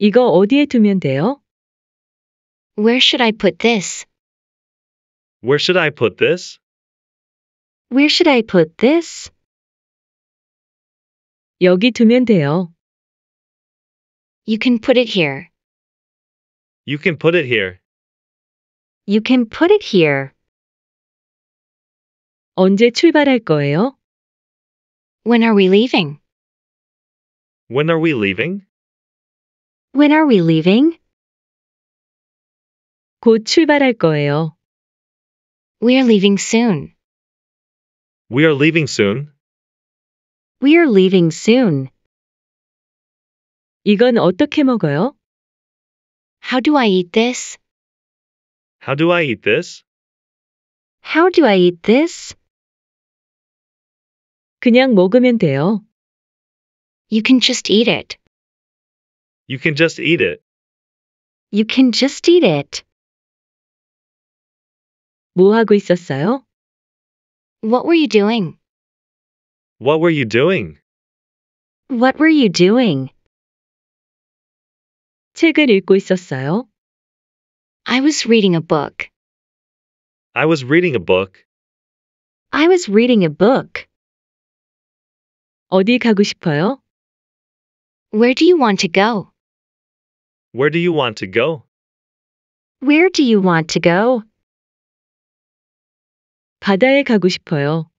이거 어디에 두면 돼요? Where should I put this? Where should I put this? Where should I put this? 여기 두면 돼요. You can put it here. You can put it here. You can put it here. 언제 출발할 거예요? When are we leaving? When are we leaving? When are we leaving? 곧 출발할 거예요. We are leaving soon. We are leaving soon. We are leaving soon. 이건 어떻게 먹어요? How do I eat this? How do I eat this? How do I eat this? 그냥 먹으면 돼요. You can just eat it. You can just eat it. You can just eat it. 뭐 하고 있었어요? What were you doing? What were you doing? What were you doing? 책을 읽고 있었어요? I was reading a book. I was reading a book. I was reading a book. 어디 가고 싶어요? Where do you want to go? Where do you want to go? Where do you want to go? 바다에 가고 싶어요.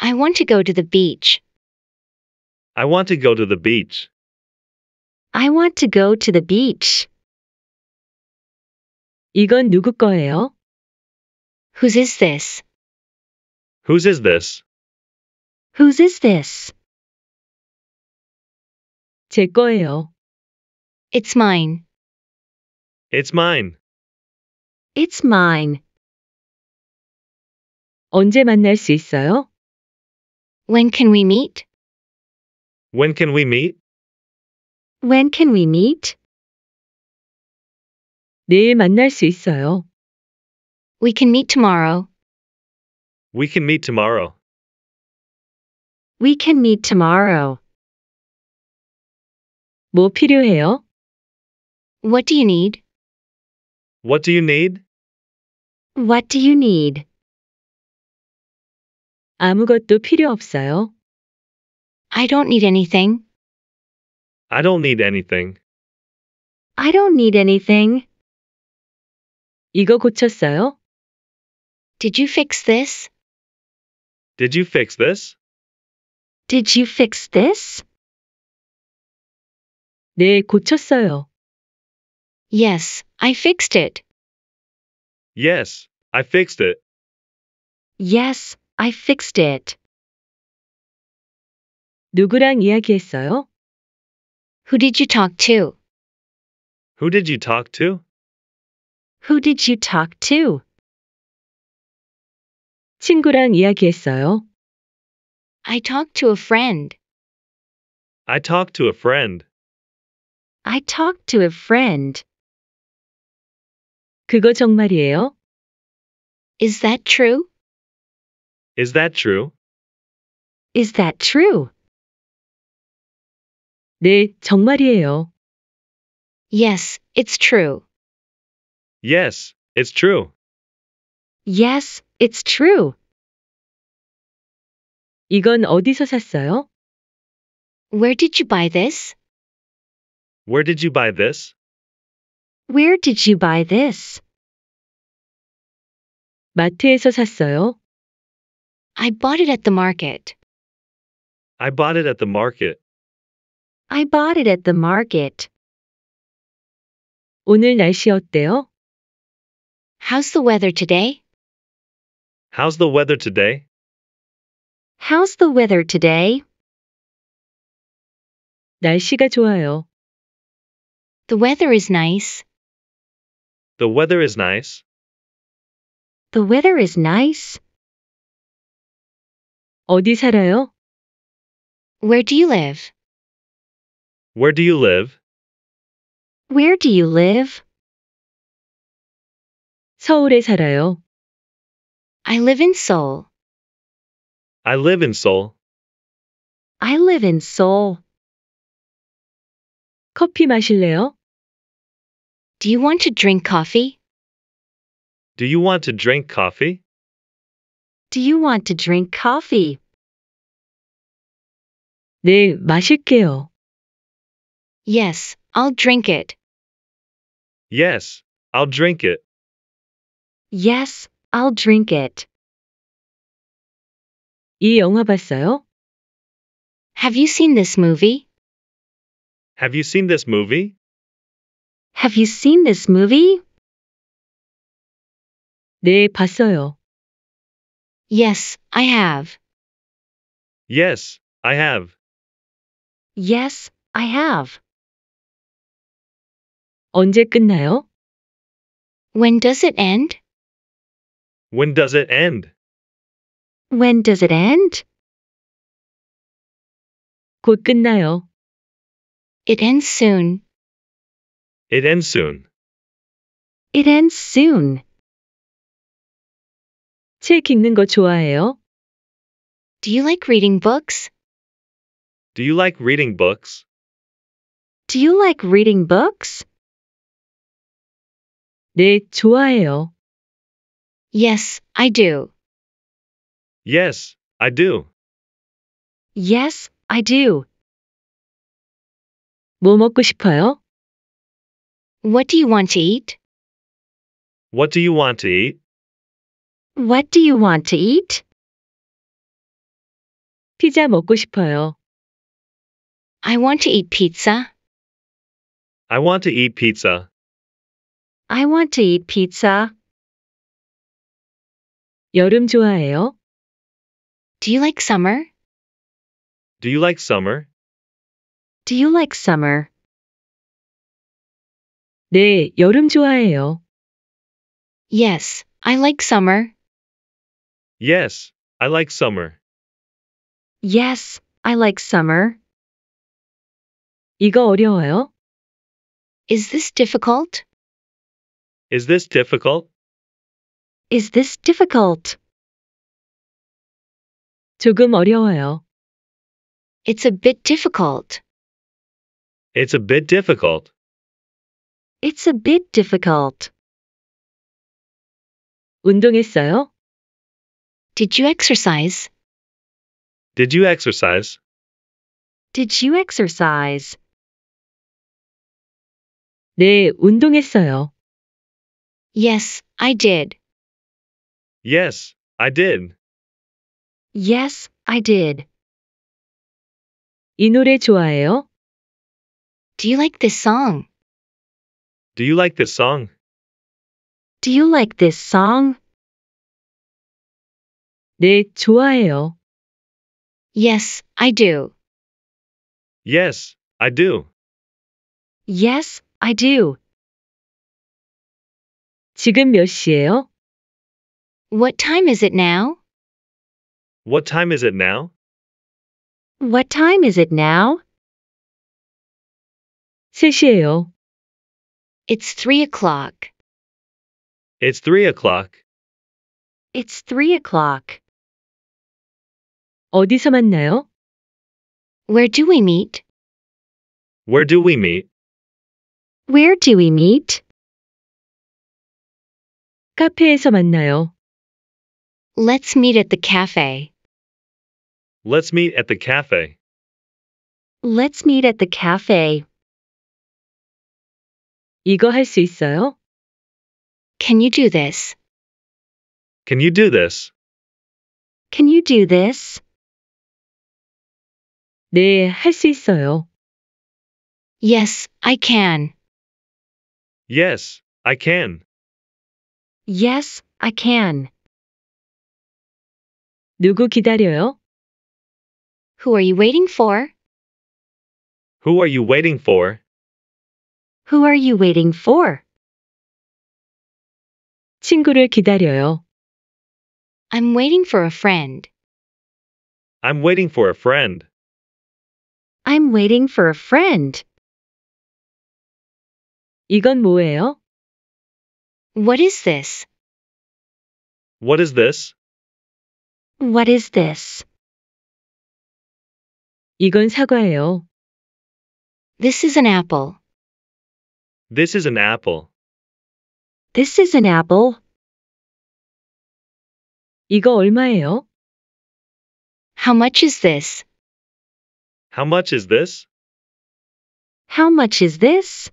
I want to go to the beach. I want to go to the beach. I want to go to the beach. 이건 누구 거예요? Whose is this? Whose is this? Whose is this? 제 거예요. It's mine. It's mine. It's mine. 언제 만날 수 있어요? When can we meet? When can we meet? When can we meet? 내일 만날 수 있어요. We can meet tomorrow. We can meet tomorrow. We can meet tomorrow. 뭐 필요해요? What do you need? What do you need? What do you need? 아무것도 필요 없어요. I don't need anything. I don't need anything. I don't need anything. 이거 고쳤어요? Did you fix this? Did you fix this? Did you fix this? 네, 고쳤어요. Yes, I fixed it. Yes, I fixed it. Yes, I fixed it. 누구랑 이야기했어요? Who did you talk to? Who did you talk to? Who did you talk to? 친구랑 이야기했어요. I talked to a friend. I talked to a friend. I talked to a friend. 그거 정말이에요? Is that true? Is that true? Is that true? 네, 정말이에요. Yes, it's true. Yes, it's true. Yes, it's true. 이건 어디서 샀어요? Where did you buy this? Where did you buy this? Where did you buy this? 마트에서 샀어요. I bought it at the market. I bought it at the market. I bought it at the market. 오늘 날씨 어때요? How's the weather today? How's the weather today? How's the weather today? 날씨가 좋아요. The weather is nice. The weather is nice. The weather is nice. 어디 살아요? Where do you live? Where do you live? Where do you live? 서울에 살아요. I live in Seoul. I live in Seoul. I live in Seoul. 커피 마실래요? Do you want to drink coffee? Do you want to drink coffee? Do you want to drink coffee? 네, 마실게요. Yes, I'll drink it. Yes, I'll drink it. Yes, I'll drink it. 이 영화 봤어요? Have you seen this movie? Have you seen this movie? Have you seen this movie? 네, 봤어요. Yes, I have. Yes, I have. Yes, I have. 언제 끝나요? When does it end? When does it end? When does it end? 곧 끝나요. It ends soon. It ends soon. It ends soon. 책 읽는 거 좋아해요? Do you like reading books? Do you like reading books? Do you like reading books? 네, 좋아해요. Yes, I do. Yes, I do. Yes, I do. 뭐 먹고 싶어요? What do you want to eat? What do you want to eat? What do you want to eat? Pizza 먹고 싶어요. I want to eat pizza. I want to eat pizza. I want to eat pizza. 여름 좋아해요? Do you like summer? Do you like summer? Do you like summer? 네, 여름 좋아해요. Yes, I like summer. Yes, I like summer. Yes, I like summer. 이거 어려워요? Is this difficult? Is this difficult? Is this difficult? 조금 어려워요. It's a bit difficult. It's a bit difficult. It's a bit difficult. 운동했어요? Did you exercise? Did you exercise? Did you exercise? 네, 운동했어요. Yes, I did. Yes, I did. Yes, I did. 이 노래 좋아해요? Do you like this song? Do you like this song? Do you like this song? 네, 좋아해요. Yes, I do. Yes, I do. Yes, I do. 지금 몇 시예요? What time is it now? What time is it now? What time is it now? 3시예요. It's three o'clock. It's three o'clock. It's three o'clock. 어디서 만나요? Where do we meet? Where do we meet? Where do we meet? 카페에서 만나요. Let's meet at the cafe. Let's meet at the cafe. Let's meet at the cafe. 이거 할 있어요? Can you do this? Can you do this? Can you do this? 네, 할 있어요. Yes, I can. Yes, I can. Yes, I can. 누구 기다려요? Who are you waiting for? Who are you waiting for? Who are you waiting for? 친구를 기다려요. I'm waiting for a friend. I'm waiting for a friend. I'm waiting for a friend. 이건 뭐예요? What is this? What is this? What is this? 이건 사과예요. This is an apple. This is an apple. This is an apple. 이거 얼마예요? How much is this? How much is this? How much is this?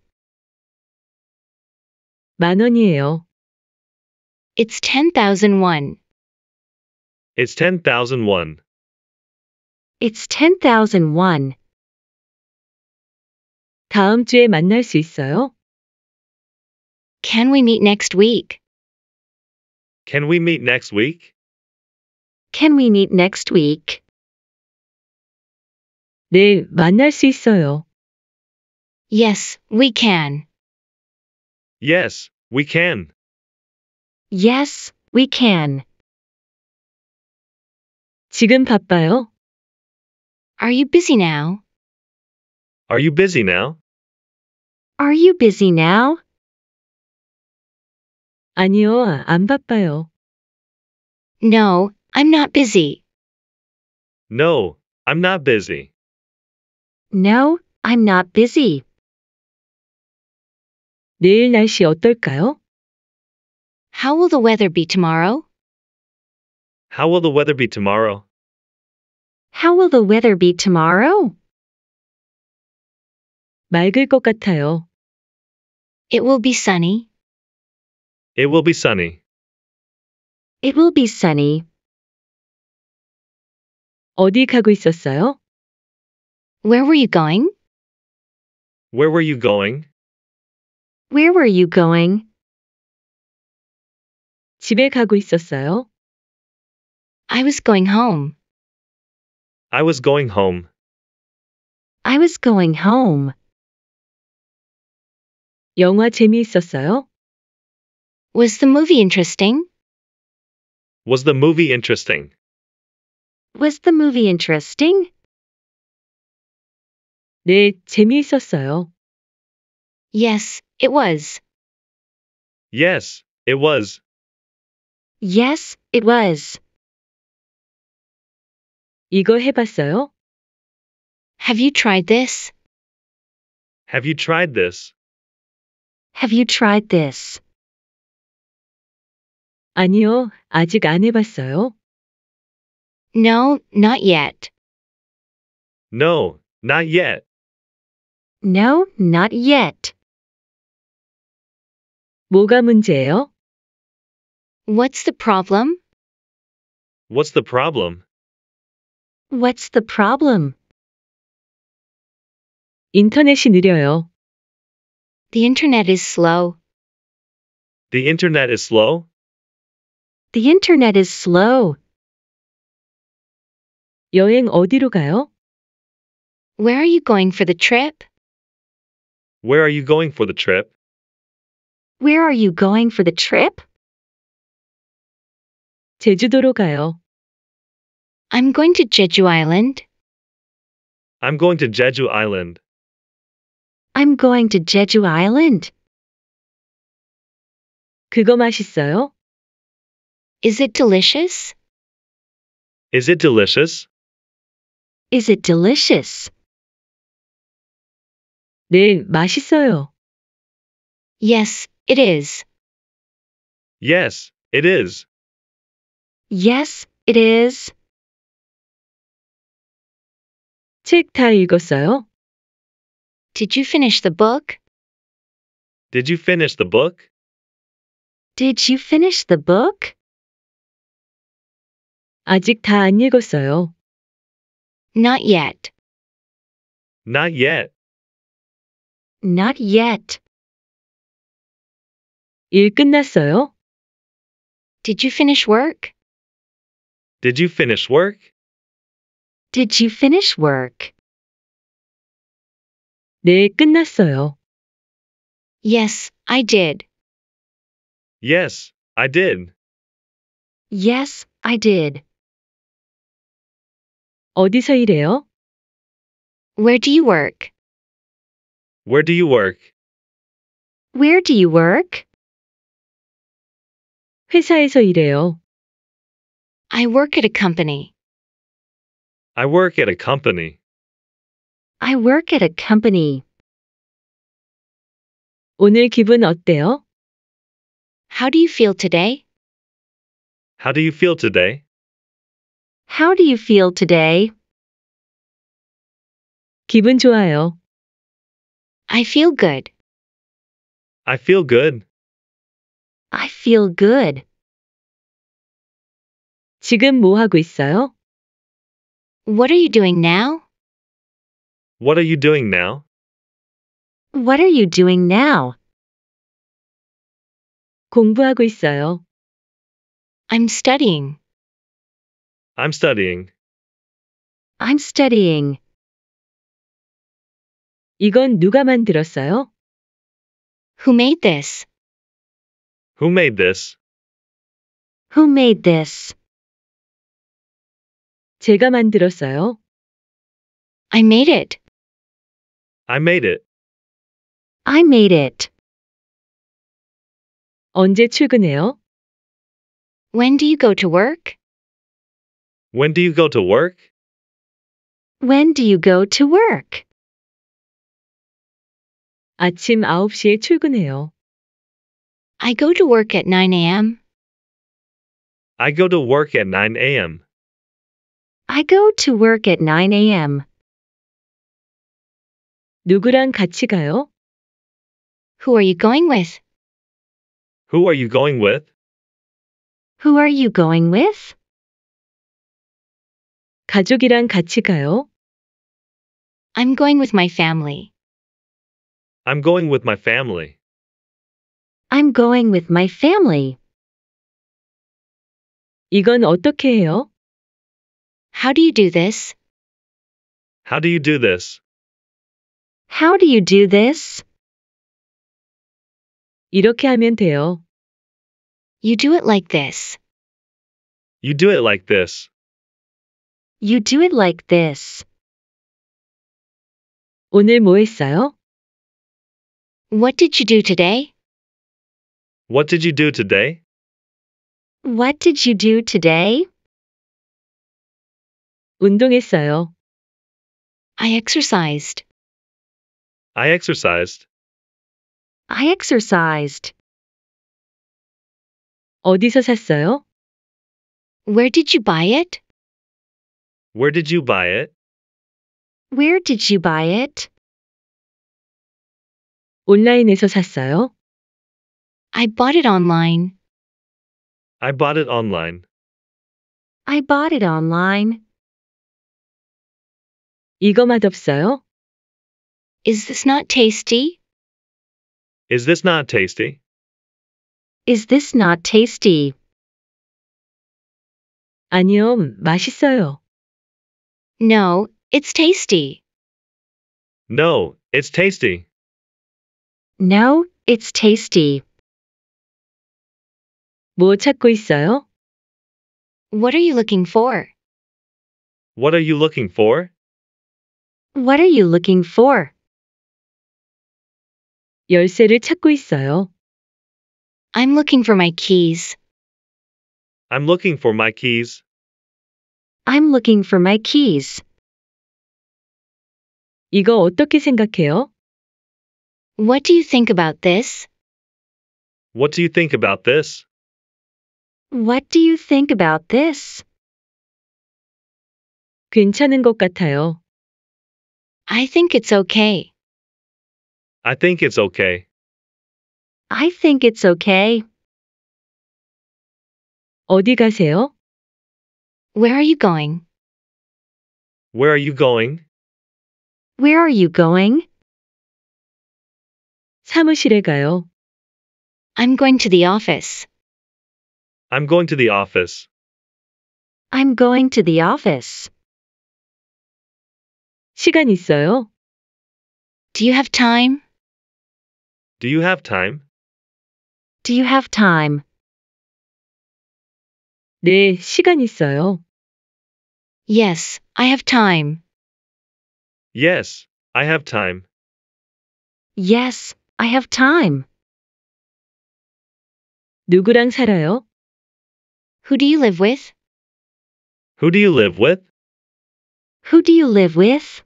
만 원이에요. It's 10,001. It's 10,001. It's 10,001. 다음 주에 만날 수 있어요? Can we meet next week? Can we meet next week? Can we meet next week? 네, 만날 수 있어요. Yes, we can. Yes, we can. Yes, we can. 지금 바빠요? Are you busy now? Are you busy now? Are you busy now? 아니요, 안 바빠요. No, I'm not busy. No, I'm not busy. No, I'm not busy. 내일 날씨 어떨까요? How will the weather be tomorrow? How will the weather be tomorrow? How will the weather be tomorrow? 맑을 것 같아요. It will be sunny. It will be sunny. It will be sunny. 어디 가고 있었어요? Where were you going? Where were you going? Where were you going? 집에 가고 있었어요? I was going home. I was going home. I was going home. 영화 재미있었어요? Was the movie interesting? Was the movie interesting? Was the movie interesting? 네, 재미있었어요. Yes, it was. Yes, it was. Yes, it was. 이거 해봤어요? Have you tried this? Have you tried this? Have you tried this? 아니요, 아직 안 해봤어요. No, not yet. No, not yet. No, not yet. 뭐가 문제예요? What's the problem? What's the problem? What's the problem? 인터넷이 느려요. The internet is slow. The internet is slow? The internet is slow. 여행 어디로 가요? Where are you going for the trip? Where are you going for the trip? Where are you going for the trip? 제주도로 가요. I'm going to Jeju Island. I'm going to Jeju Island. I'm going to Jeju Island. 그거 맛있어요? Is it delicious? Is it delicious? Is it delicious? 네, 맛있어요. Yes, it is. Yes, it is. Yes, it is. 책 다 읽었어요? Did you finish the book? Did you finish the book? Did you finish the book? 아직 다 안 읽었어요. Not yet. Not yet. Not yet. 일 끝났어요? Did you finish work? Did you finish work? Did you finish work? 네, 끝났어요. Yes, I did. Yes, I did. Yes, I did. 어디서 일해요? Where do you work? Where do you work? Where do you work? 회사에서 일해요. I work at a company. I work at a company. I work at a company. 오늘 기분 어때요? How do you feel today? How do you feel today? How do you feel today? 기분 좋아요. I feel good. I feel good. I feel good. 지금 뭐 하고 있어요? What are you doing now? What are you doing now? What are you doing now? 공부하고 있어요. I'm studying. I'm studying. I'm studying. 이건 누가 만들었어요? Who made this? Who made this? Who made this? 제가 만들었어요. I made it. I made it. I made it. 언제 출근해요? When do you go to work? When do you go to work? When do you go to work? 아침 9시에 출근해요. I go to work at 9 a.m. I go to work at 9 a.m. I go to work at 9 a.m. 누구랑 같이 가요? Who are you going with? Who are you going with? Who are you going with? 가족이랑 같이 가요? I'm going with my family. I'm going with my family. I'm going with my family. 이건 어떻게 해요? How do you do this? How do you do this? How do you do this? 이렇게 하면 돼요. You do it like this. You do it like this. You do it like this. 오늘 뭐 했어요? What did you do today? What did you do today? What did you do today? 운동했어요. I exercised. I exercised. I exercised. 어디서 샀어요? Where did you buy it? Where did you buy it? Where did you buy it? 온라인에서 샀어요. I bought it online. I bought it online. I bought it online. 이거 맛없어요? Is this not tasty? Is this not tasty? Is this not tasty? 아니요, 맛있어요. No, it's tasty. No, it's tasty. No, it's tasty. 뭐 찾고 있어요? What are you looking for? What are you looking for? What are you looking for? 열쇠를 찾고 있어요. I'm looking for my keys. I'm looking for my keys. I'm looking for my keys. 이거 어떻게 생각해요? What do you think about this? What do you think about this? What do you think about this? 괜찮은 것 같아요. I think it's okay. I think it's okay. I think it's okay. 어디 가세요? Where are you going? Where are you going? Where are you going? 사무실에 가요. I'm going to the office. I'm going to the office. I'm going to the office. 시간 있어요? Do you have time? Do you have time? Do you have time? 네, 시간 있어요. Yes, I have time. Yes, I have time. Yes, I have time. 누구랑 살아요? Who do you live with? Who do you live with? Who do you live with?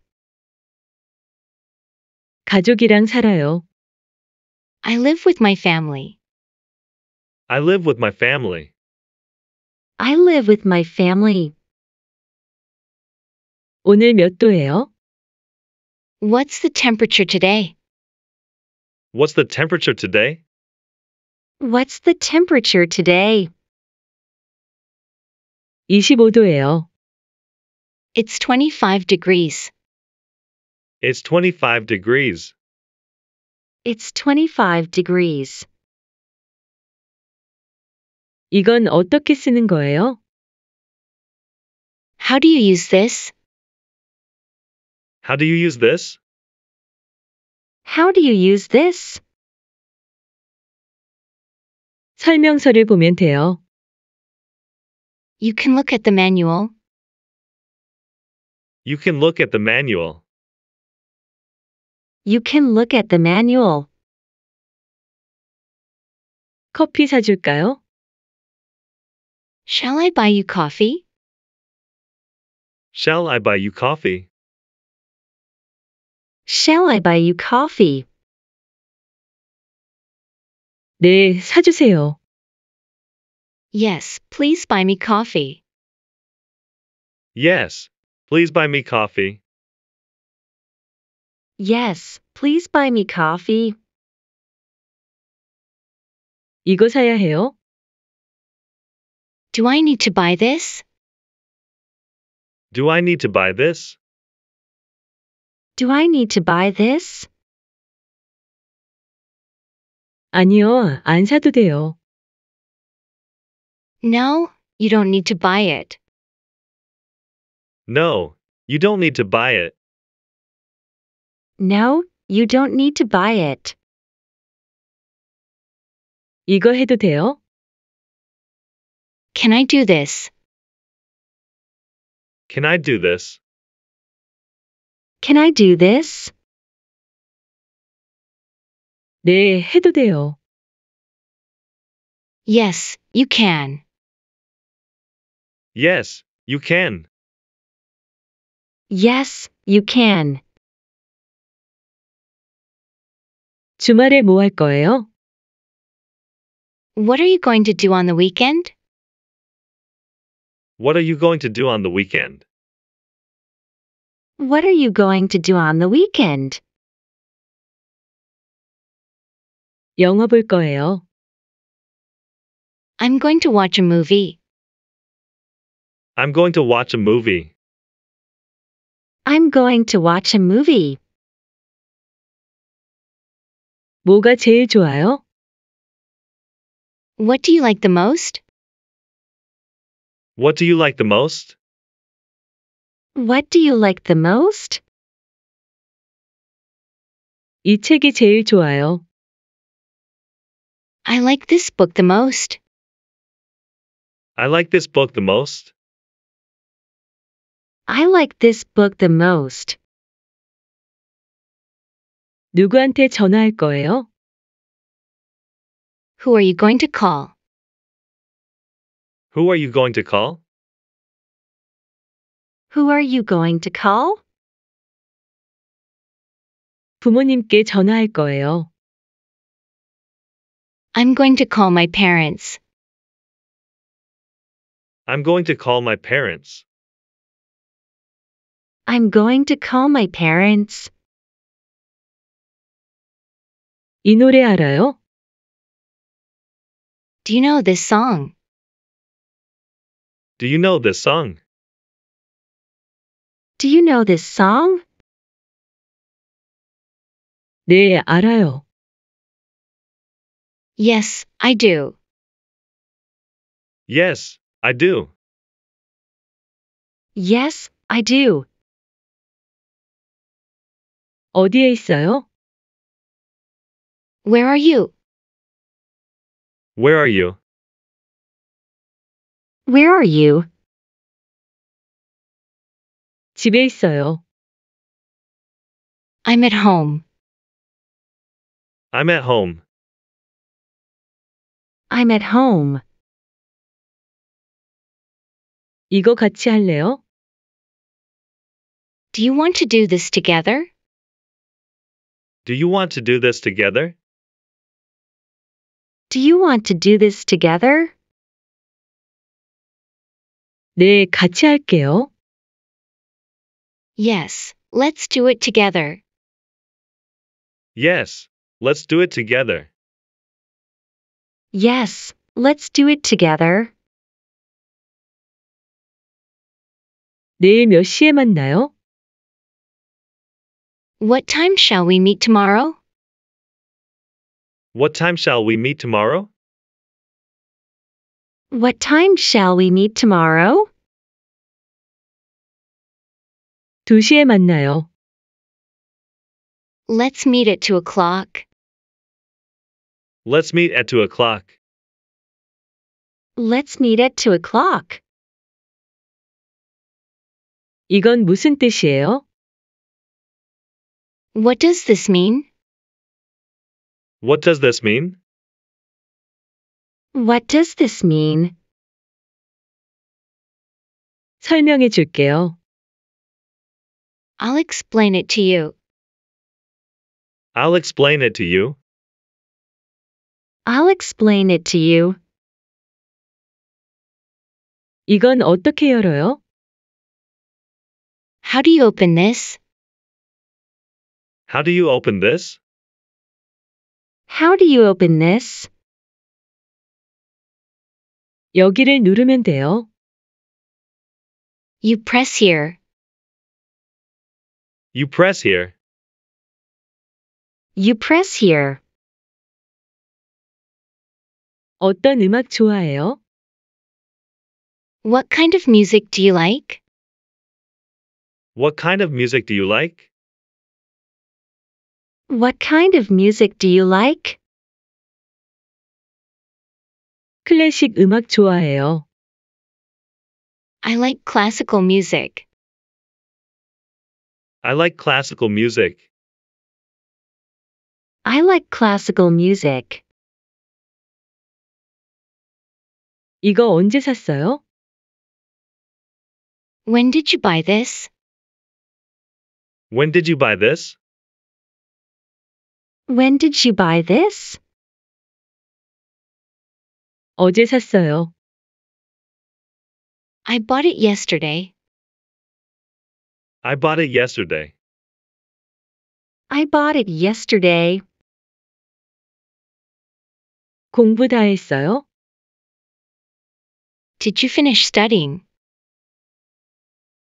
가족이랑 살아요. I live with my family. I live with my family. I live with my family. 오늘 몇 도예요? What's the temperature today? What's the temperature today? What's the temperature today? It's 25 degrees. It's 25 degrees. It's 25 degrees. 이건 어떻게 쓰는 거예요? How do you use this? How do you use this? How do you use this? 설명서를 보면 돼요. You can look at the manual. You can look at the manual. You can look at the manual. 커피 사줄까요? Shall I buy you coffee? Shall I buy you coffee? Shall I buy you coffee? 네, 사주세요. Yes, please buy me coffee. Yes, please buy me coffee. Yes, please buy me coffee. 이거 사야 해요? Do I need to buy this? Do I need to buy this? Do I need to buy this? 아니요, 안 사도 돼요. No, you don't need to buy it. No, you don't need to buy it. No, you don't need to buy it. 이거 해도 돼요? Can I do this? Can I do this? Can I do this? 네, 해도 돼요. Yes, you can. Yes, you can. Yes, you can. 주말에 뭐 할 거예요? What are you going to do on the weekend? What are you going to do on the weekend? what are you going to do on the weekend? 영화 볼 거예요. I'm going to watch a movie. I'm going to watch a movie. I'm going to watch a movie. 뭐가 제일 좋아요? What do you like the most? What do you like the most? What do you like the most? 이 책이 제일 좋아요. I like this book the most. I like this book the most. I like this book the most. 누구한테 전화할 거예요? Who are you going to call? Who are you going to call? Who are you going to call? 부모님께 전화할 거예요. I'm going to call my parents. I'm going to call my parents. I'm going to call my parents. 이 노래 알아요? Do you know this song? Do you know this song? Do you know this song? 네, 알아요. Yes, I do. Yes, I do. Yes, I do. 어디에 있어요? Where are you? Where are you? Where are you? 집에 있어요. I'm at home. I'm at home. I'm at home. 이거 같이 할래요? Do you want to do this together? Do you want to do this together? Do you want to do this together? 네, 같이 할게요. Yes, let's do it together. Yes, let's do it together. Yes, let's do it together. 내일 몇 시에 만나요? What time shall we meet tomorrow? What time shall we meet tomorrow? What time shall we meet tomorrow? 2시에 만나요. Let's meet at 2 o'clock. Let's meet at 2 o'clock. Let's meet at 2 o'clock. 이건 무슨 뜻이에요? What does this mean? What does this mean? What does this mean? 설명해 줄게요. I'll explain it to you. I'll explain it to you. I'll explain it to you. 이건 어떻게 열어요? How do you open this? How do you open this? How do you open this? 여기를 누르면 돼요. You press here. You press here. You press here. 어떤 음악 좋아해요? What kind of music do you like? What kind of music do you like? What kind of music do you like? 클래식 음악 좋아해요. I like classical music. I like classical music. I like classical music. 이거 언제 샀어요? When did you buy this? When did you buy this? When did you buy this? 어제 샀어요. I bought it yesterday. I bought it yesterday. I bought it yesterday. 공부 다 했어요? Did you finish studying?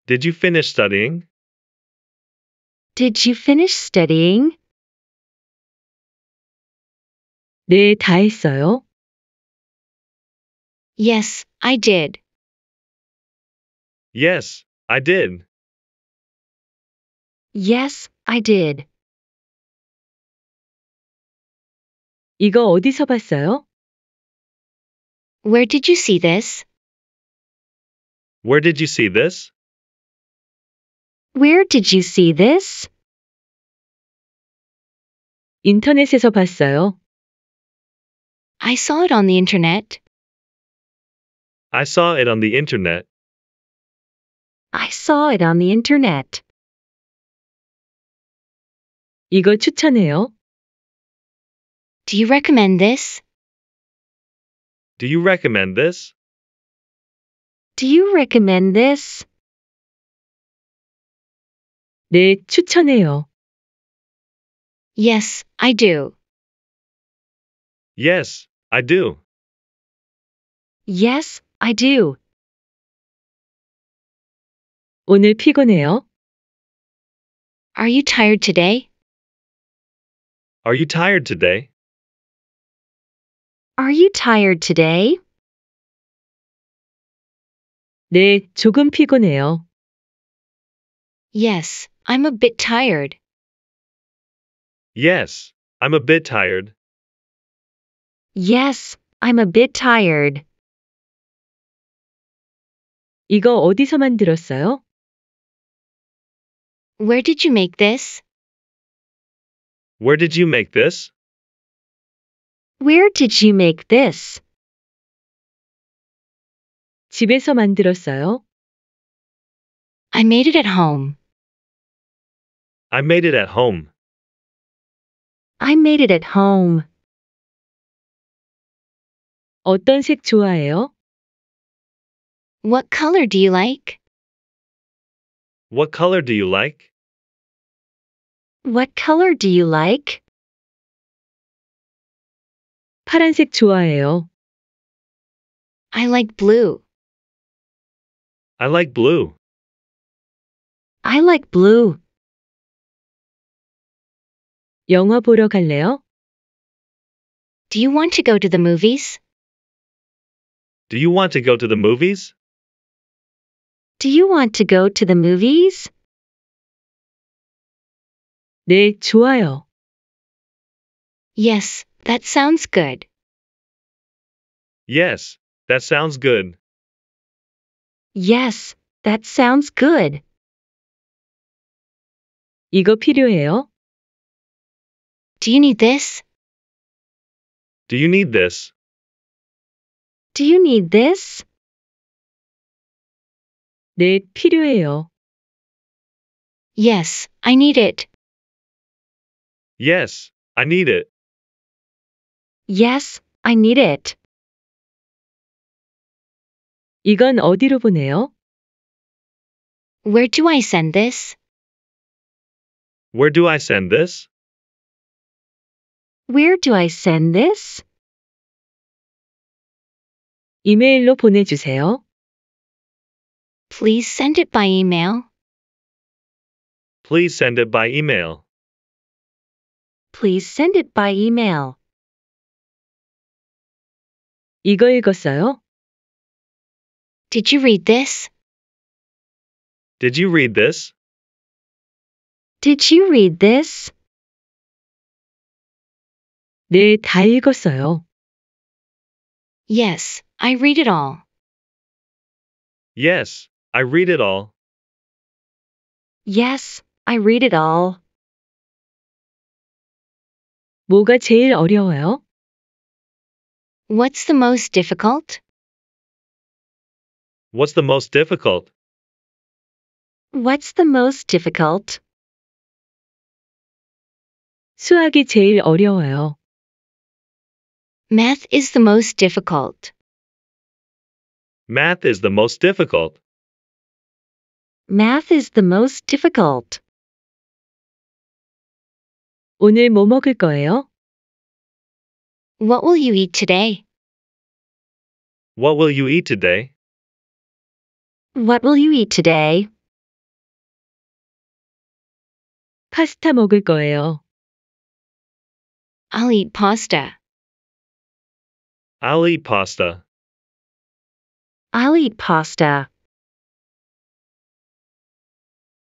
Did you finish studying? Did you finish studying? 네, 다 했어요. Yes, I did. Yes, I did. Yes, I did. 이거 어디서 봤어요? Where did you see this? Where did you see this? Where did you see this? 인터넷에서 봤어요. I saw it on the internet. I saw it on the internet. I saw it on the internet. 이거 추천해요. Do you recommend this? Do you recommend this? Do you recommend this? 네, 추천해요. Yes, I do. Yes, I do. Yes, I do. 오늘 피곤해요? Are you tired today? Are you tired today? Are you tired today? 네, 조금 피곤해요. Yes, I'm a bit tired. Yes, I'm a bit tired. Yes, I'm a bit tired. 이거 어디서 만들었어요? Where did you make this? Where did you make this? Where did you make this? 집에서 만들었어요. I made it at home. I made it at home. I made it at home. 어떤 색 좋아해요? What color do you like? What color do you like? What color do you like? 파란색 좋아해요. I like blue. I like blue. I like blue. 영화 보러 갈래요? Do you want to go to the movies? Do you want to go to the movies? Do you want to go to the movies? 네, 좋아요. Yes, that sounds good. Yes, that sounds good. Yes, that sounds good. 이거 필요해요? Do you need this? Do you need this? Do you need this? 네, 필요해요. Yes, I need it. Yes, I need it. Yes, I need it. 이건 어디로 보내요? Where do I send this? Where do I send this? Where do I send this? 이메일로 보내주세요. Please send it by email. Please send it by email. Please send it by email. 이거 읽었어요? Did you read this? Did you read this? Did you read this? 네, 다 읽었어요. Yes, I read it all. Yes, I read it all. Yes, I read it all. 뭐가 제일 어려워요? What's the most difficult? What's the most difficult? What's the most difficult? 수학이 제일 어려워요. Math is the most difficult. Math is the most difficult. Math is the most difficult. 오늘 뭐 먹을 거예요? What will you eat today? What will you eat today? What will you eat today? 파스타 먹을 거예요. I'll eat pasta. I'll eat pasta. I'll eat pasta.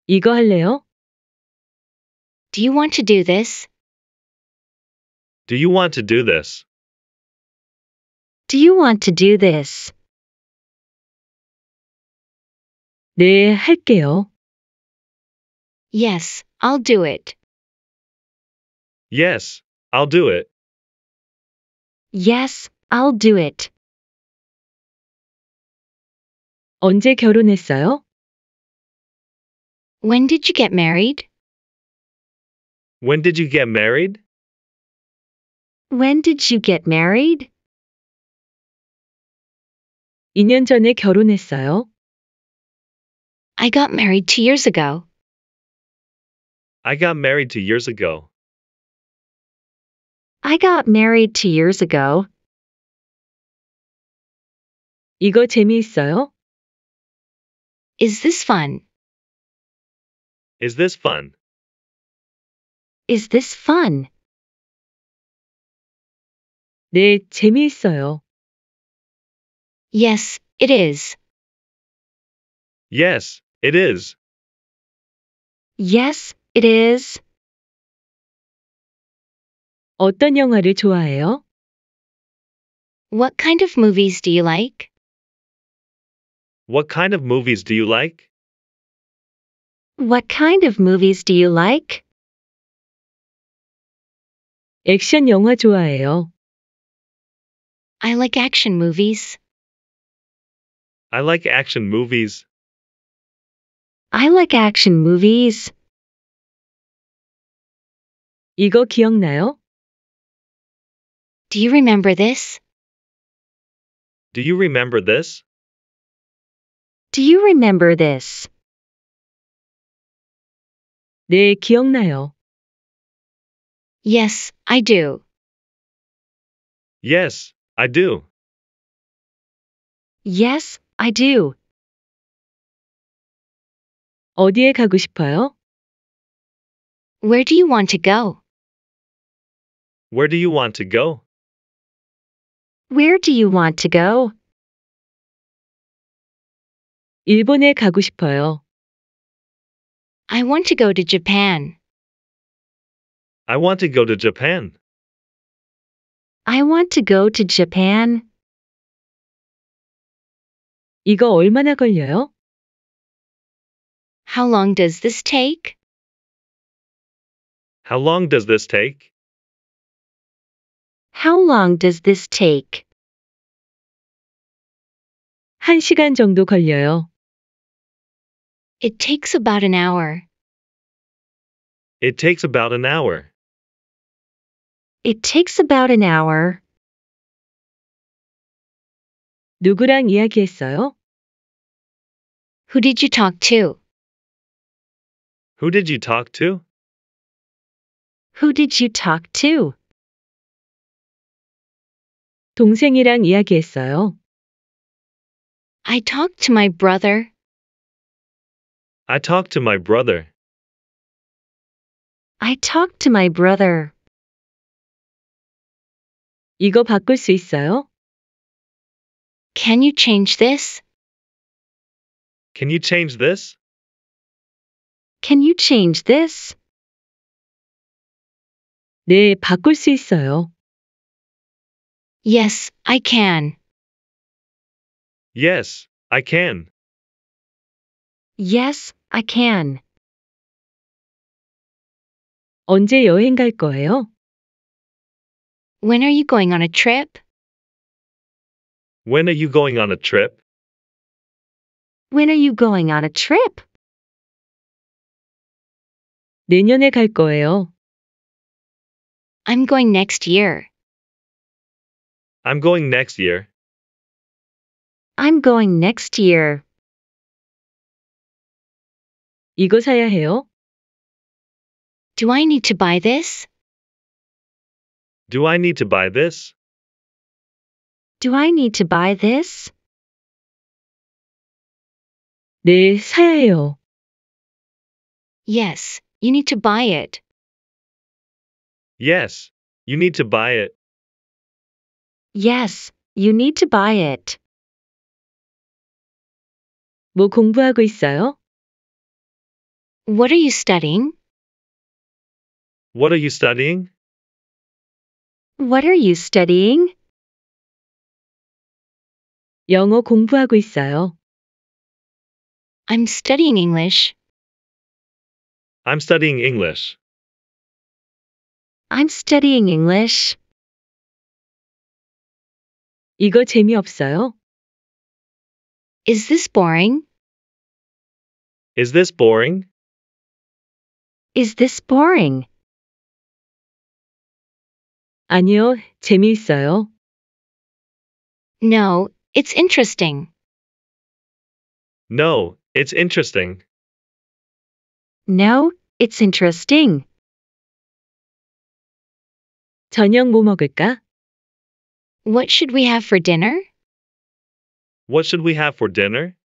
이거 할래요? Do you want to do this? Do you want to do this? Do you want to do this? 네, 할게요. Yes, I'll do it. Yes, I'll do it. Yes, I'll do it. 언제 결혼했어요? When did you get married? When did you get married? When did you get married? 2년 전에 결혼했어요. I got married two years ago. I got married two years ago. I got married two years ago. 이거 재미있어요? Is this fun? Is this fun? Is this fun? 네, 재미있어요. Yes, it is. Yes, it is. Yes, it is. 어떤 영화를 좋아해요? What kind of movies do you like? What kind of movies do you like? What kind of movies do you like? 액션 영화 좋아해요. I like action movies. I like action movies. I like action movies. 이거 기억나요? Do you remember this? Do you remember this? Do you remember this? 네, 기억나요. Yes, I do. Yes, I do. Yes, I do. 어디에 가고 싶어요? Where do you want to go? Where do you want to go? Where do you want to go? 일본에 가고 싶어요. I want to go to Japan. I want to go to Japan. I want to go to Japan. 이거 얼마나 걸려요? How long does this take? How long does this take? How long does this take? 한 시간 정도 걸려요. It takes about an hour. It takes about an hour. It takes about an hour. 누구랑 이야기했어요? Who did you talk to? Who did you talk to? Who did you talk to? 동생이랑 이야기했어요. I talked to my brother. I talked to my brother. I talked to my brother. 이거 바꿀 수 있어요? Can you change this? Can you change this? Can you change this? 네, 바꿀 수 있어요. Yes, I can. Yes, I can. Yes, I can. 언제 여행 갈 거예요? When are you going on a trip? When are you going on a trip? When are you going on a trip? 내년에 갈 거예요. I'm going next year. I'm going next year. I'm going next year. 이거 사야 해요? Do I need to buy this? Do I need to buy this? Do I need to buy this? 네, 사야 Yes, you need to buy it. Yes, you need to buy it. Yes, you need to buy it. 뭐 공부하고 있어요? What are you studying? What are you studying? What are you studying? 영어 공부하고 있어요. I'm studying English. I'm studying English. I'm studying English. 이거 재미없어요? Is this boring? Is this boring? Is this boring? 아니요, 재미있어요. No, it's interesting. No, it's interesting. No, it's interesting. 저녁 뭐 먹을까? What should we have for dinner? What should we have for dinner?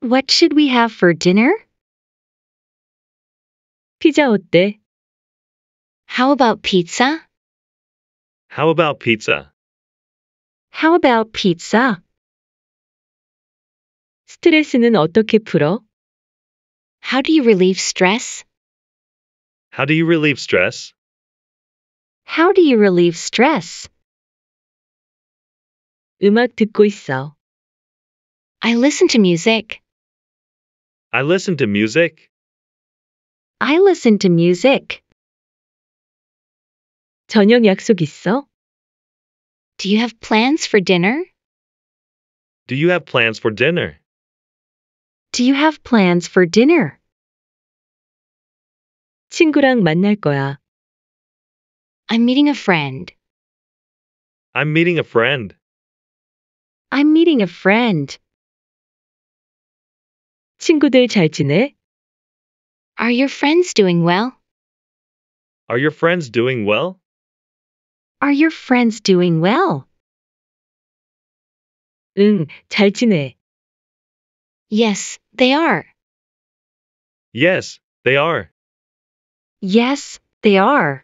What should we have for dinner? 피자 어때? How about pizza? How about pizza? How about pizza? 스트레스는 어떻게 풀어? How do you relieve stress? How do you relieve stress? How do you relieve stress? 음악 듣고 있어. I listen to music. I listen to music. I listen to music. 저녁 약속 있어? Do you have plans for dinner? Do you have plans for dinner? Do you have plans for dinner? 친구랑 만날 거야. I'm meeting a friend. I'm meeting a friend. I'm meeting a friend. 친구들 잘 지내? Are your friends doing well? Are your friends doing well? Are your friends doing well? 응, 잘 지내. Yes, they are. Yes, they are. Yes, they are.